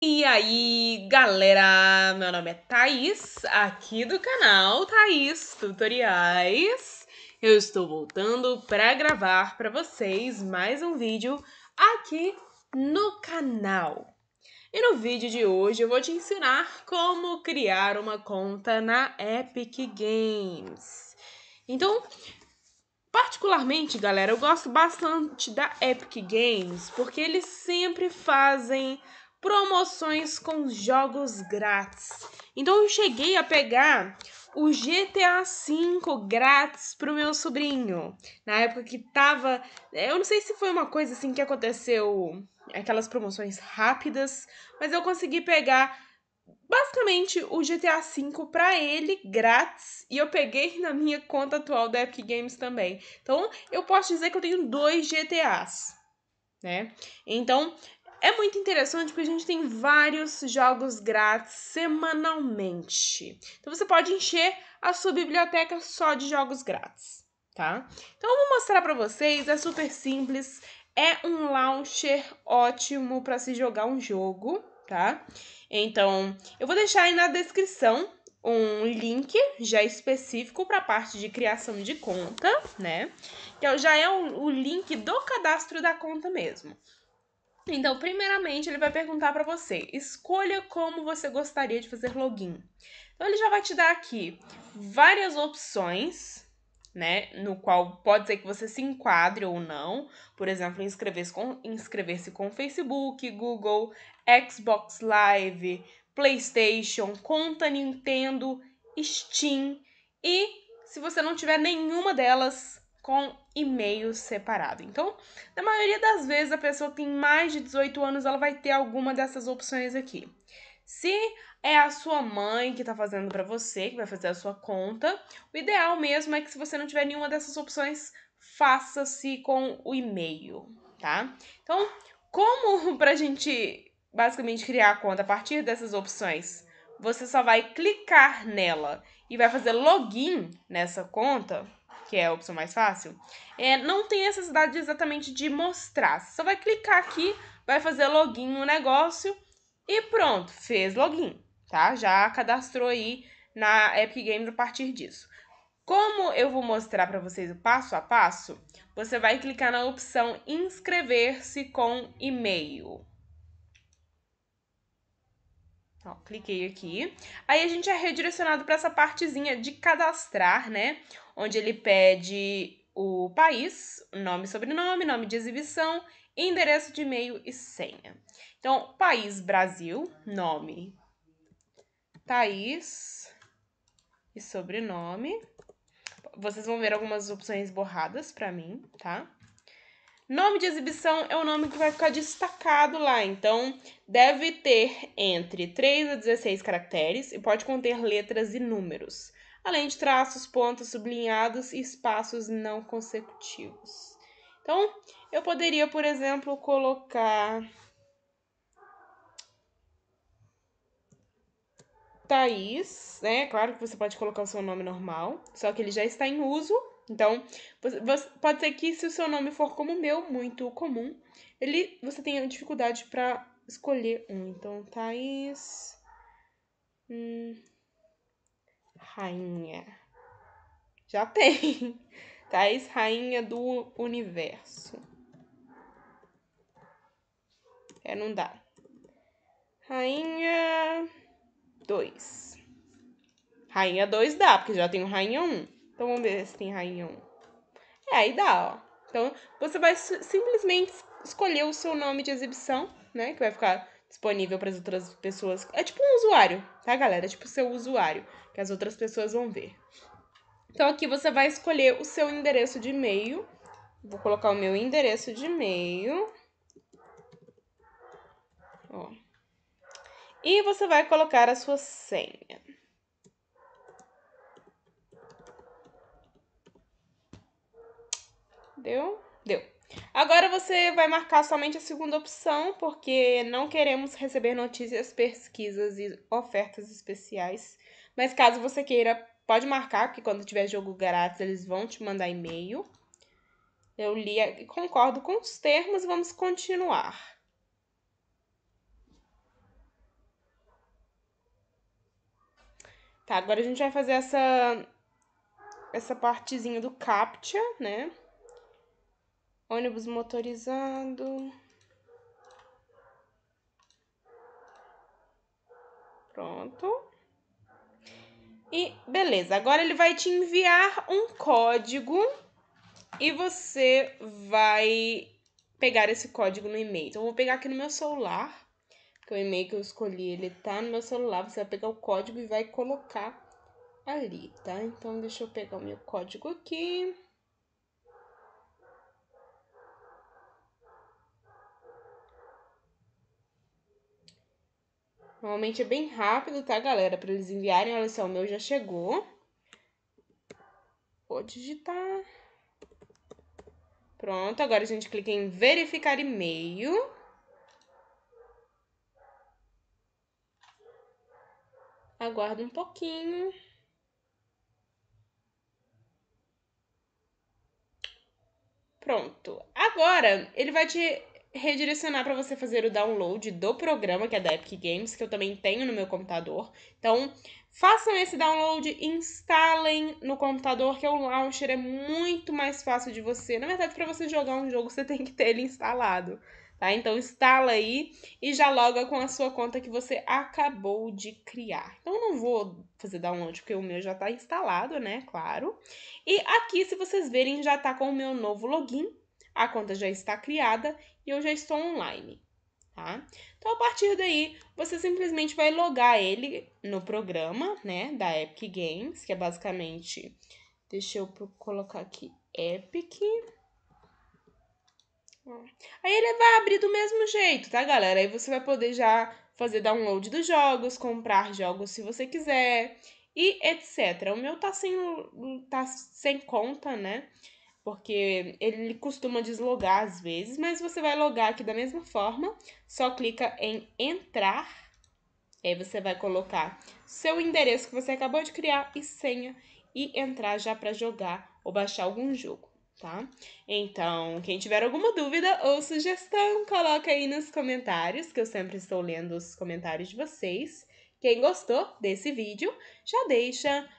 E aí, galera, meu nome é Thaís, aqui do canal Thaís Tutoriais. Eu estou voltando para gravar para vocês mais um vídeo aqui no canal. E no vídeo de hoje eu vou te ensinar como criar uma conta na Epic Games. Então, particularmente, galera, eu gosto bastante da Epic Games porque eles sempre fazem promoções com jogos grátis. Então eu cheguei a pegar o GTA V grátis pro meu sobrinho. Na época que tava. É, eu não sei se foi uma coisa assim que aconteceu, aquelas promoções rápidas, mas eu consegui pegar basicamente o GTA V para ele grátis e eu peguei na minha conta atual da Epic Games também. Então eu posso dizer que eu tenho dois GTAs, né? Então é muito interessante porque a gente tem vários jogos grátis semanalmente. Então você pode encher a sua biblioteca só de jogos grátis, tá? Então eu vou mostrar para vocês, é super simples, é um launcher ótimo para se jogar um jogo, tá? Então, eu vou deixar aí na descrição um link já específico para a parte de criação de conta, né? Que é já é o, o link do cadastro da conta mesmo. Então, primeiramente, ele vai perguntar para você: escolha como você gostaria de fazer login. Então, ele já vai te dar aqui várias opções, né? No qual pode ser que você se enquadre ou não. Por exemplo, inscrever-se com, inscrever com Facebook, Google, Xbox Live, PlayStation, conta Nintendo, Steam. E se você não tiver nenhuma delas, com e-mail separado. Então, na maioria das vezes, a pessoa tem mais de 18 anos, ela vai ter alguma dessas opções aqui. Se é a sua mãe que está fazendo para você, que vai fazer a sua conta, o ideal mesmo é que se você não tiver nenhuma dessas opções, faça-se com o e-mail, tá? Então, como para a gente basicamente criar a conta a partir dessas opções, você só vai clicar nela e vai fazer login nessa conta, que é a opção mais fácil, é, não tem necessidade exatamente de mostrar. Você só vai clicar aqui, vai fazer login no negócio e pronto, fez login, tá? Já cadastrou aí na Epic Games a partir disso. Como eu vou mostrar para vocês o passo a passo, você vai clicar na opção inscrever-se com e-mail. Ó, cliquei aqui. Aí a gente é redirecionado para essa partezinha de cadastrar, né? Onde ele pede o país, nome e sobrenome, nome de exibição, endereço de e-mail e senha. Então, país Brasil, nome, país e sobrenome. Vocês vão ver algumas opções borradas para mim, tá? Nome de exibição é o nome que vai ficar destacado lá, então deve ter entre 3 a 16 caracteres e pode conter letras e números, além de traços, pontos sublinhados e espaços não consecutivos. Então, eu poderia, por exemplo, colocar Thaís, né? Claro que você pode colocar o seu nome normal, só que ele já está em uso então, você, você, pode ser que se o seu nome for como o meu, muito comum, ele você tenha dificuldade para escolher um. Então, Thaís. Hum, rainha. Já tem. Thaís, rainha do universo. É, não dá. Rainha 2. Rainha 2 dá, porque já tem o Rainha 1. Um. Então vamos ver se tem rainha 1. É, aí dá, ó. Então você vai simplesmente escolher o seu nome de exibição, né? Que vai ficar disponível para as outras pessoas. É tipo um usuário, tá, galera? É tipo o seu usuário, que as outras pessoas vão ver. Então aqui você vai escolher o seu endereço de e-mail. Vou colocar o meu endereço de e-mail. Ó. E você vai colocar a sua senha. Deu? Deu. Agora você vai marcar somente a segunda opção, porque não queremos receber notícias, pesquisas e ofertas especiais. Mas caso você queira, pode marcar, porque quando tiver jogo grátis, eles vão te mandar e-mail. Eu li e concordo com os termos, vamos continuar. Tá, agora a gente vai fazer essa essa partezinha do captcha, né? ônibus motorizado. Pronto. E beleza, agora ele vai te enviar um código e você vai pegar esse código no e-mail. Então, eu vou pegar aqui no meu celular, que o e-mail que eu escolhi, ele tá no meu celular. Você vai pegar o código e vai colocar ali, tá? Então, deixa eu pegar o meu código aqui. Normalmente é bem rápido, tá, galera? Para eles enviarem. Olha só, o meu já chegou. Vou digitar. Pronto, agora a gente clica em verificar e-mail. Aguarda um pouquinho. Pronto. Agora ele vai te redirecionar para você fazer o download do programa, que é da Epic Games, que eu também tenho no meu computador. Então, façam esse download, instalem no computador, que o launcher é muito mais fácil de você. Na verdade, para você jogar um jogo, você tem que ter ele instalado. Tá? Então instala aí e já loga com a sua conta que você acabou de criar. Então eu não vou fazer download porque o meu já está instalado, né? Claro. E aqui, se vocês verem, já está com o meu novo login a conta já está criada e eu já estou online. Tá? Então, a partir daí, você simplesmente vai logar ele no programa né, da Epic Games, que é basicamente. Deixa eu colocar aqui Epic. Aí ele vai abrir do mesmo jeito, tá, galera? Aí você vai poder já fazer download dos jogos, comprar jogos se você quiser e etc. O meu tá sem, tá sem conta, né? porque ele costuma deslogar às vezes, mas você vai logar aqui da mesma forma, só clica em entrar, aí você vai colocar seu endereço que você acabou de criar e senha e entrar já para jogar ou baixar algum jogo, tá? Então, quem tiver alguma dúvida ou sugestão, coloca aí nos comentários, que eu sempre estou lendo os comentários de vocês. Quem gostou desse vídeo, já deixa